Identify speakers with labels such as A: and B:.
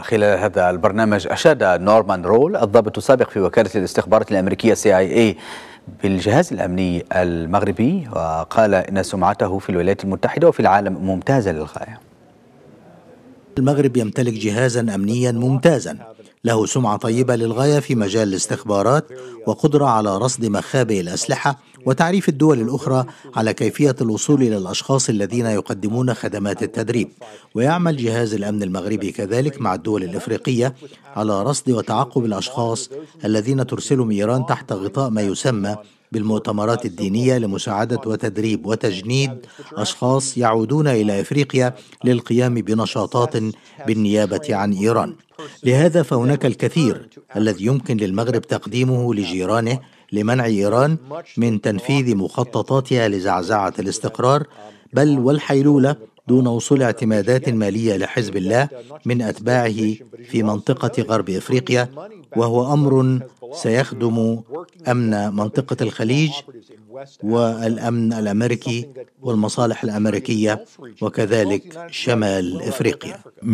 A: خلال هذا البرنامج أشاد نورمان رول الضابط السابق في وكالة الاستخبارات الأمريكية CIA بالجهاز الأمني المغربي وقال إن سمعته في الولايات المتحدة وفي العالم ممتازة للغاية المغرب يمتلك
B: جهازا أمنيا ممتازا له سمعة طيبة للغاية في مجال الاستخبارات وقدرة على رصد مخابئ الأسلحة وتعريف الدول الأخرى على كيفية الوصول إلى الأشخاص الذين يقدمون خدمات التدريب ويعمل جهاز الأمن المغربي كذلك مع الدول الإفريقية على رصد وتعقب الأشخاص الذين ترسلهم إيران تحت غطاء ما يسمى بالمؤتمرات الدينيه لمساعده وتدريب وتجنيد اشخاص يعودون الى افريقيا للقيام بنشاطات بالنيابه عن ايران لهذا فهناك الكثير الذي يمكن للمغرب تقديمه لجيرانه لمنع ايران من تنفيذ مخططاتها لزعزعه الاستقرار بل والحيلوله دون وصول اعتمادات ماليه لحزب الله من اتباعه في منطقه غرب افريقيا وهو امر سيخدم أمن منطقة الخليج والأمن الأمريكي والمصالح الأمريكية وكذلك شمال إفريقيا